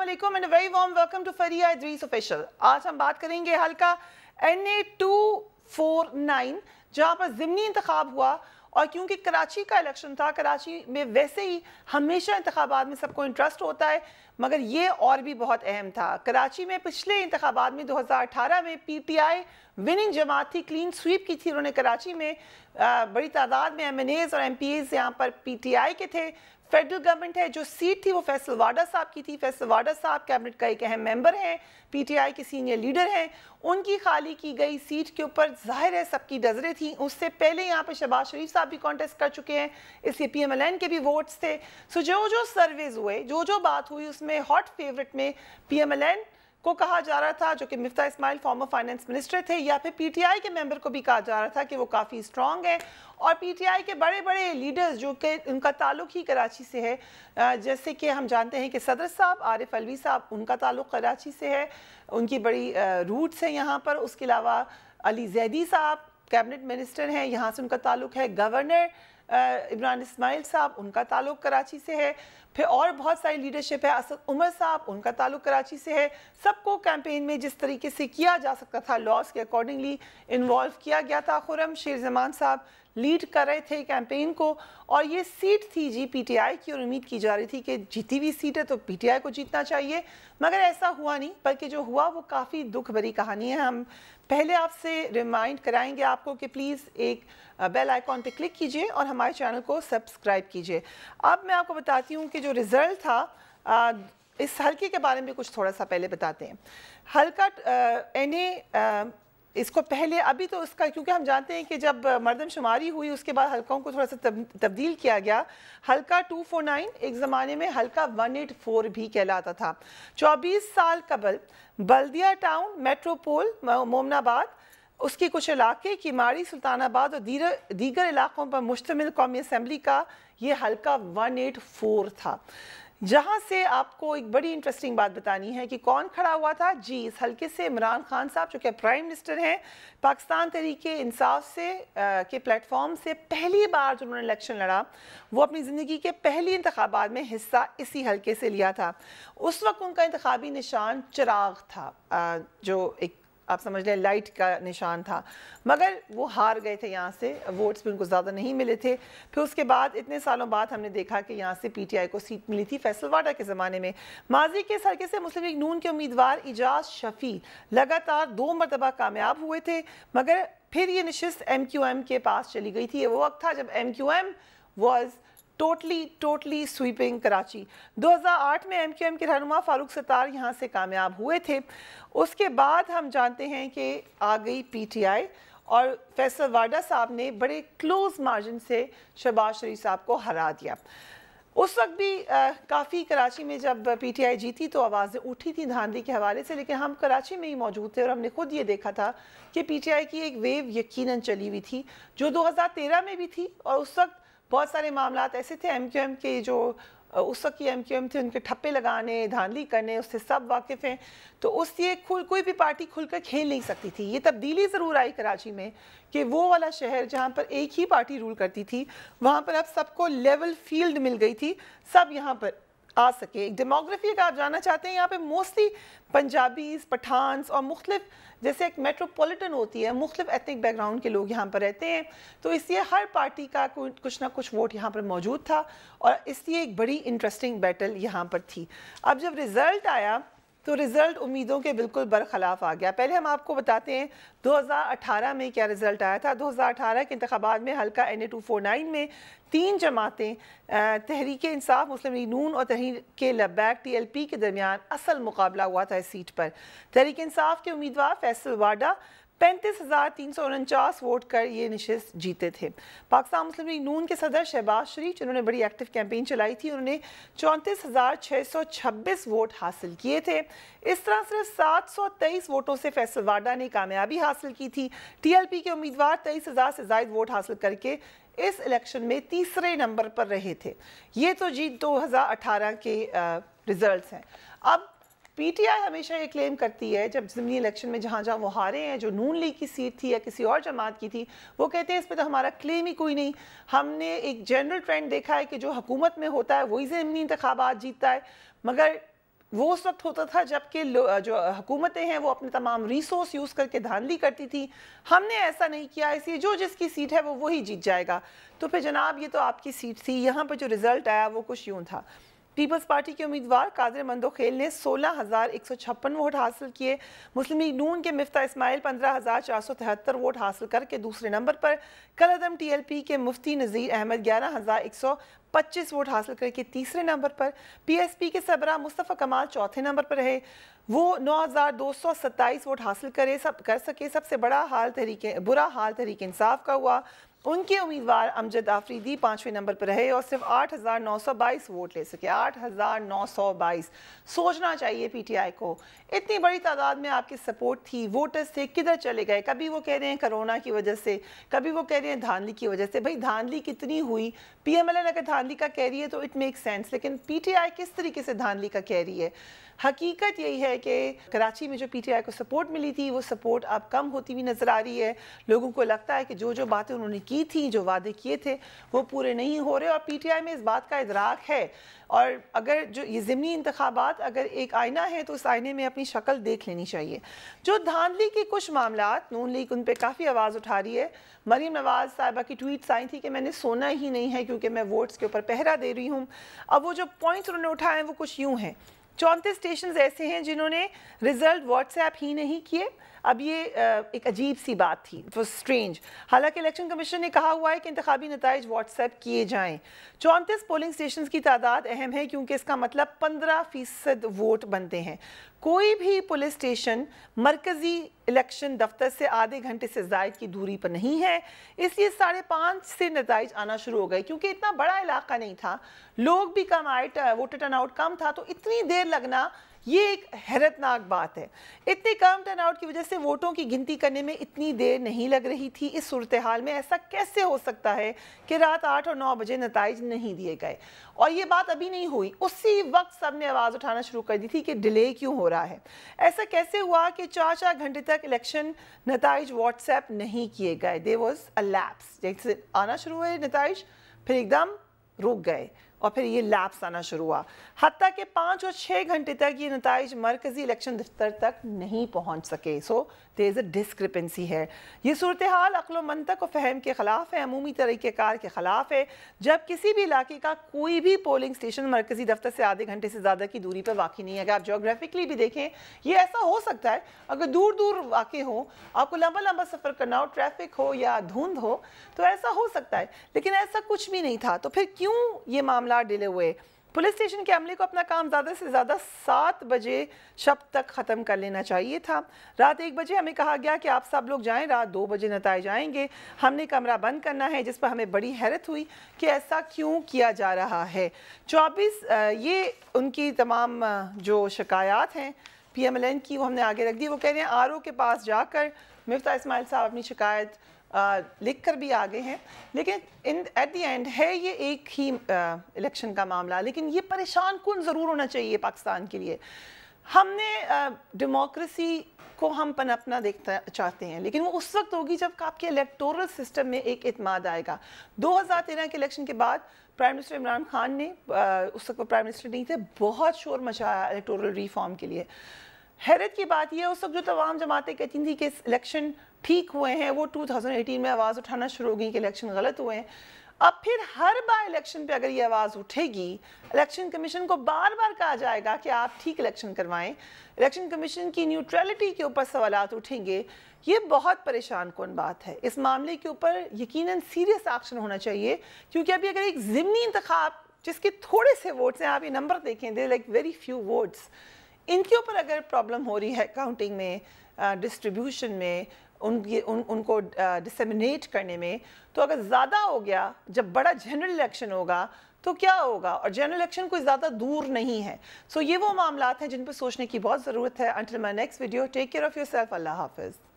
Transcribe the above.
Assalamualaikum and a very warm welcome to Faria Idris Official. आज हम बात करेंगे हल्का N A two four nine जहाँ पर ज़मनी इंतखाब हुआ और क्योंकि कराची का इलेक्शन था कराची में वैसे ही हमेशा इंतखाबात में सबको इंटरेस्ट होता है मगर ये और भी बहुत अहम था कराची में पिछले इंतखाबात में 2018 में पीटीआई विनिंग जमात थी क्लीन स्वीप की थी उन्होंने कराची में आ, बड़ी तादाद में एम एन एज़ और एम पी एज़ यहाँ पर पी टी आई के थे फेडरल गवर्नमेंट है जो सीट थी वो फैसल वाडा साहब की थी फैसल वाडा साहब कैबिनेट का एक अहम मेंबर हैं पीटीआई के सीनियर लीडर हैं उनकी खाली की गई सीट के ऊपर जाहिर है सबकी नज़रें थी उससे पहले यहाँ पे शहबाज शरीफ साहब भी कॉन्टेस्ट कर चुके हैं इसलिए एन के भी वोट्स थे सो जो जो सर्वेज हुए जो जो बात हुई उसमें हॉट फेवरेट में पी एम को कहा जा रहा था जो कि Miftah Ismail former finance minister थे या फिर पीटीआई के मेंबर को भी कहा जा रहा था कि वो काफ़ी स्ट्रांग है और पीटीआई के बड़े बड़े लीडर्स जो कि उनका ताल्लुक ही कराची से है जैसे कि हम जानते हैं कि सदर साहब आरिफ अलवी साहब उनका ताल्लुक कराची से है उनकी बड़ी रूट्स हैं यहाँ पर उसके अलावा अली जैदी साहब कैबिनेट मिनिस्टर हैं यहाँ से उनका ताल्लुक है गवर्नर इमरान इसमाइल साहब उनका ताल्लुक कराची से है फिर और बहुत सारी लीडरशिप है असद उमर साहब उनका ताल्लुक कराची से है सबको कैंपेन में जिस तरीके से किया जा सकता था लॉस के अकॉर्डिंगली इन्वॉल्व किया गया था खुरम शेर जमान साहब लीड कर रहे थे कैंपेन को और ये सीट थी जी पीटीआई की और उम्मीद की जा रही थी कि जीती हुई सीट है तो पीटीआई को जीतना चाहिए मगर ऐसा हुआ नहीं बल्कि जो हुआ वो काफ़ी दुख भरी कहानी है हम पहले आपसे रिमाइंड कराएंगे आपको कि प्लीज़ एक बेल आइकॉन पर क्लिक कीजिए और हमारे चैनल को सब्सक्राइब कीजिए अब मैं आपको बताती हूँ कि जो जो रिज़ल्ट था इस हल्के के बारे में कुछ थोड़ा सा पहले बताते हैं हल्का एन इसको पहले अभी तो उसका क्योंकि हम जानते हैं कि जब मर्दमशुमारी हुई उसके बाद हल्कों को थोड़ा सा तब, तब्दील किया गया हल्का 249 एक ज़माने में हल्का 184 भी कहलाता था 24 साल कबल बल्दिया टाउन मेट्रोपोल मोमनाबाद उसके कुछ इलाके किमारी सुल्तानाबाद और दीर दीगर इलाकों पर मुश्तमिल कौमी असम्बली का ये हल्का फोर था जहाँ से आपको एक बड़ी इंटरेस्टिंग बात बतानी है कि कौन खड़ा हुआ था जी इस हल्के से इमरान खान साहब जो कि प्राइम मिनिस्टर हैं पाकिस्तान तरीके इंसाफ से आ, के प्लेटफॉर्म से पहली बार जो उन्होंने इलेक्शन लड़ा वो अपनी ज़िंदगी के पहली इंतबात में हिस्सा इसी हल्के से लिया था उस वक्त उनका इंतबी निशान चिराग था आ, जो एक आप समझ लें लाइट का निशान था मगर वो हार गए थे यहाँ से वोट्स भी उनको ज़्यादा नहीं मिले थे फिर उसके बाद इतने सालों बाद हमने देखा कि यहाँ से पीटीआई को सीट मिली थी फैसलवाडा के ज़माने में माजी के सरके से मुस्लिम लीग नून के उम्मीदवार इजाज शफी लगातार दो मरतबा कामयाब हुए थे मगर फिर ये नशस्त एम क्यू एम के पास चली गई थी वो वक्त था जब M Q M was totally totally sweeping Karachi 2008 में एम क्यू एम के रहनुमा फारूक सत्तार यहाँ से कामयाब हुए थे उसके बाद हम जानते हैं कि आ गई पी टी आई और फैसल वाडा साहब ने बड़े क्लोज मार्जिन से शहबाज शरीफ साहब को हरा दिया उस वक्त भी काफ़ी कराची में जब पीटीआई जीती तो आवाज़ें उठी थी धांधली के हवाले से लेकिन हम कराची में ही मौजूद थे और हमने खुद ये देखा था कि पीटीआई की एक वेव यकीनन चली हुई थी जो 2013 में भी थी और उस वक्त बहुत सारे मामला ऐसे थे एम क्यू एम के जो उस वक्त की एम क्यू एम थे उनके ठप्पे लगाने धांधली करने उससे सब वाकिफ़ हैं तो उससे खुल कोई भी पार्टी खुलकर खेल नहीं सकती थी ये तब्दीली ज़रूर आई कराची में कि वो वाला शहर जहाँ पर एक ही पार्टी रूल करती थी वहाँ पर अब सबको लेवल फील्ड मिल गई थी सब यहाँ पर आ सके डेमोग्राफी अगर आप जानना चाहते हैं यहाँ पे मोस्टली पंजाबीज पठानस और मुख्तफ जैसे एक मेट्रोपॉलिटन होती है मुख्तु एथनिक बैकग्राउंड के लोग यहाँ पर रहते हैं तो इसलिए हर पार्टी का कुछ ना कुछ वोट यहाँ पर मौजूद था और इसलिए एक बड़ी इंटरेस्टिंग बैटल यहाँ पर थी अब जब रिज़ल्ट आया तो रिज़ल्ट उम्मीदों के बिल्कुल बरखलाफ आ गया पहले हम आपको बताते हैं 2018 में क्या रिज़ल्ट आया था 2018 के इंतबात में हल्का N A two four nine में तीन जमातें तहरीक इंसाफ मुस्लिम लीग नून और Tehreek Labbaik T L P के दरमियान असल मुकाबला हुआ था इस सीट पर तहरीक इंसाफ के उम्मीदवार फैसल वाडा पैंतीस हज़ार तीन सौ उनचास वोट कर ये नशस्त जीते थे पाकिस्तान मुस्लिम लीग नून के सदर शहबाज शरीफ जिन्होंने बड़ी एक्टिव कैंपेन चलाई थी उन्होंने चौंतीस हज़ार छः सौ छब्बीस वोट हासिल किए थे इस तरह सिर्फ सात सौ तेईस वोटों से फैसल वाडा ने कामयाबी हासिल की थी टी एल पी के उम्मीदवार तेईस हज़ार से जायद वोट हासिल करके इस इलेक्शन में तीसरे नंबर पर रहे थे ये तो हज़ार अठारह के रिजल्ट हैं अब पीटीआई हमेशा ये क्लेम करती है जब ज़मनी इलेक्शन में जहाँ जहाँ वो हारे हैं जो नून लीग की सीट थी या किसी और जमात की थी वो कहते हैं इस पर तो हमारा क्लेम ही कोई नहीं हमने एक जनरल ट्रेंड देखा है कि जो हकूमत में होता है वही ज़मनी इंतबात जीतता है मगर वो उस वक्त होता था जबकि जो हुकूमतें हैं वो अपने तमाम रिसोर्स यूज़ करके धांधली करती थी हमने ऐसा नहीं किया इसलिए जो जिसकी सीट है वो वही जीत जाएगा तो फिर जनाब ये तो आपकी सीट थी यहाँ पर जो रिज़ल्ट आया वो कुछ यूँ था पीपल्स पार्टी के उम्मीदवार कादिर मंदोखेल ने सोलह हज़ार एक सौ छप्पन वोट हासिल किए मुस्लिम लीग नून के मफ्ता इसमाइल पंद्रह हज़ार चार सौ तिहत्तर वोट हासिल करके दूसरे नंबर पर कलदम टी एल पी के मुफ्ती नज़ीर अहमद ग्यारह हज़ार एक सौ पच्चीस वोट हासिल करके तीसरे नंबर पर पीएसपी के सबरा मुस्तफ़ा कमाल चौथे नंबर पर रहे वो नौ हज़ार दो सौ सत्ताईस वोट हासिल करे सब कर सके सबसे बड़ा हाल तहरीक बुरा हाल तहरीक इंसाफ का हुआ उनके उम्मीदवार अमजद आफरीदी पांचवें नंबर पर रहे और सिर्फ आठ हज़ार नौ सौ बाईस वोट ले सके आठ हज़ार नौ सौ बाईस सोचना चाहिए पी टी आई को इतनी बड़ी तादाद में आपकी सपोर्ट थी वोटर्स थे किधर चले गए कभी वो कह रहे हैं करोना की वजह से कभी वो कह रहे हैं धांधली की वजह से भाई धांधली कितनी हुई पी एम एल एन अगर धांधली का कह रही है तो इट मेक सेंस लेकिन पी टी आई किस तरीके से धांधली का कह रही है हकीकत यही है कि कराची में जो पीटीआई को सपोर्ट मिली थी वो सपोर्ट अब कम होती हुई नज़र आ रही है लोगों को लगता है कि जो जो बातें उन्होंने की की थी जो वादे किए थे वो पूरे नहीं हो रहे और पीटीआई में इस बात का इधराक है और अगर जो ये ज़मनी इंतबात अगर एक आईना है तो उस आईने में अपनी शक्ल देख लेनी चाहिए जो धांधली के कुछ मामला नून लीग उन पर काफ़ी आवाज़ उठा रही है मरीम नवाज़ साहिबा की ट्वीट्स आई थी कि मैंने सोना ही नहीं है क्योंकि मैं वोट्स के ऊपर पहरा दे रही हूँ अब वो जो पॉइंट्स उन्होंने उठाए हैं वो कुछ यूँ हैं चौंतीस स्टेशन ऐसे हैं जिन्होंने रिजल्ट व्हाट्सएप ही नहीं किए अब ये एक अजीब सी बात थी इट वॉज स्ट्रेंज हालांकि इलेक्शन कमीशन ने कहा हुआ है कि इंतबी नतज व्हाट्सएप किए जाएँ चौंतीस पोलिंग स्टेशन की तादाद अहम है क्योंकि इसका मतलब पंद्रह फ़ीसद वोट बनते हैं कोई भी पुलिस स्टेशन मरकज़ी इलेक्शन दफ्तर से आधे घंटे से जायद की दूरी पर नहीं है इसलिए साढ़े पाँच से नतज आना शुरू हो गए क्योंकि इतना बड़ा इलाका नहीं था लोग भी कम आए वोटर आउट कम था तो इतनी देर लगना ये एक हैरतनाक बात है इतने कम टर्न आउट की वजह से वोटों की गिनती करने में इतनी देर नहीं लग रही थी इस सूरत हाल में ऐसा कैसे हो सकता है कि रात आठ और नौ बजे नतज नहीं दिए गए और ये बात अभी नहीं हुई उसी वक्त सब ने आवाज़ उठाना शुरू कर दी थी कि डिले क्यों हो रहा है ऐसा कैसे हुआ कि चार चार घंटे तक इलेक्शन नतज व्हाट्सएप नहीं किए गए दे वॉज अ लैप्स जैसे आना शुरू हुए नतज फिर एकदम रुक गए और फिर ये लैप्स आना शुरू हुआ हती कि पाँच और छः घंटे तक ये नतज मरकज़ी इलेक्शन दफ्तर तक नहीं पहुँच सके सो देर इज़ अ है ये सूरत हाल अक्ल मनतक व फहम के ख़िलाफ़ है अमूमी तरीक़ार के ख़िलाफ़ है जब किसी भी इलाके का कोई भी पोलिंग स्टेशन मरकज़ी दफ्तर से आधे घंटे से ज़्यादा की दूरी पर वाक़ नहीं है अगर आप जोग्राफिकली भी देखें ये ऐसा हो सकता है अगर दूर दूर वाकई हो आपको लंबा लंबा सफ़र करना हो ट्रैफिक हो या धुंध हो तो ऐसा हो सकता है लेकिन ऐसा कुछ भी नहीं था तो फिर क्यों ये मामला मामला डिले हुए पुलिस स्टेशन के अमले को अपना काम ज़्यादा से ज़्यादा सात बजे शब तक ख़त्म कर लेना चाहिए था रात एक बजे हमें कहा गया कि आप सब लोग जाएं रात दो बजे नताए जाएंगे हमने कमरा बंद करना है जिस पर हमें बड़ी हैरत हुई कि ऐसा क्यों किया जा रहा है चौबीस ये उनकी तमाम जो शिकायत हैं पी एम एल एन की वो हमने आगे रख दी वो कह रहे हैं आर ओ के पास जाकर मिफ्ता इसमाइल साहब अपनी शिकायत लिख कर भी आगे हैं लेकिन इन एट दी एंड है ये एक ही इलेक्शन का मामला लेकिन ये परेशान कन ज़रूर होना चाहिए पाकिस्तान के लिए हमने डेमोक्रेसी को हम पनपना देखना चाहते हैं लेकिन वो उस वक्त होगी जब आपके इलेक्टोरल सिस्टम में एक अतमाद आएगा 2013 के इलेक्शन के बाद प्राइम मिनिस्टर इमरान खान ने आ, उस वक्त प्राइम मिनिस्टर नहीं थे बहुत शोर मचाया इलेक्टोरल रिफॉर्म के लिए हैरत की बात यह उस वक्त जो तमाम जमातें कहती थी कि इलेक्शन ठीक हुए हैं वो 2018 में आवाज़ उठाना शुरू हो गई कि इलेक्शन गलत हुए हैं अब फिर हर बार इलेक्शन पे अगर ये आवाज़ उठेगी इलेक्शन कमीशन को बार बार कहा जाएगा कि आप ठीक इलेक्शन करवाएं इलेक्शन कमीशन की न्यूट्रलिटी के ऊपर सवाल उठेंगे ये बहुत परेशान कौन बात है इस मामले के ऊपर यकीनन सीरियस एक्शन होना चाहिए क्योंकि अभी अगर एक ज़मनी इंतखा जिसके थोड़े से वोट्स हैं आप ये नंबर देखें they like very few votes इनके ऊपर अगर प्रॉब्लम हो रही है काउंटिंग में डिस्ट्रीब्यूशन में उनकी उन उनको डिसमिनेट करने में तो अगर ज़्यादा हो गया जब बड़ा जनरल इलेक्शन होगा तो क्या होगा और जनरल इलेक्शन कोई ज़्यादा दूर नहीं है सो so, ये वो मामला हैं जिन पर सोचने की बहुत ज़रूरत है until my next video take care of yourself अल्लाह हाफिज़